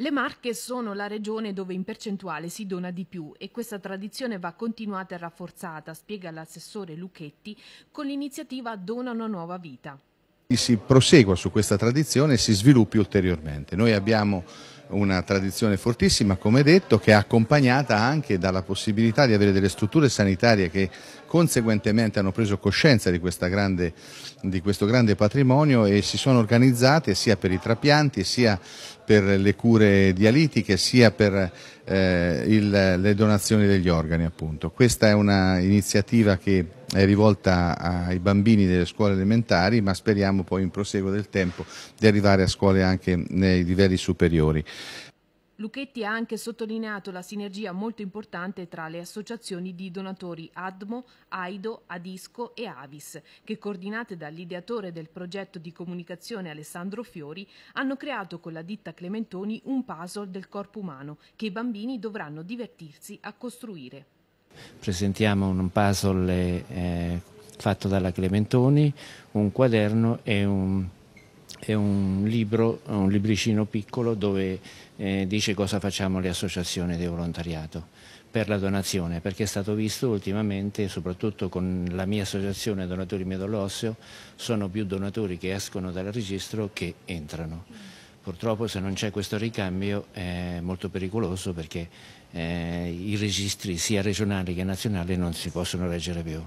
Le Marche sono la regione dove in percentuale si dona di più e questa tradizione va continuata e rafforzata, spiega l'assessore Lucchetti, con l'iniziativa Dona una nuova vita. Si prosegua su questa tradizione e si sviluppi ulteriormente. Noi abbiamo una tradizione fortissima, come detto, che è accompagnata anche dalla possibilità di avere delle strutture sanitarie che conseguentemente hanno preso coscienza di, grande, di questo grande patrimonio e si sono organizzate sia per i trapianti, sia per le cure dialitiche, sia per eh, il, le donazioni degli organi. Appunto. Questa è un'iniziativa che è rivolta ai bambini delle scuole elementari, ma speriamo poi in proseguo del tempo di arrivare a scuole anche nei livelli superiori. Luchetti ha anche sottolineato la sinergia molto importante tra le associazioni di donatori ADMO, AIDO, ADISCO e AVIS, che coordinate dall'ideatore del progetto di comunicazione Alessandro Fiori, hanno creato con la ditta Clementoni un puzzle del corpo umano che i bambini dovranno divertirsi a costruire presentiamo un puzzle eh, fatto dalla Clementoni, un quaderno e un, e un, libro, un libricino piccolo dove eh, dice cosa facciamo le associazioni di volontariato per la donazione, perché è stato visto ultimamente, soprattutto con la mia associazione Donatori Medollosseo, sono più donatori che escono dal registro che entrano Purtroppo se non c'è questo ricambio è molto pericoloso perché eh, i registri sia regionali che nazionali non si possono leggere più.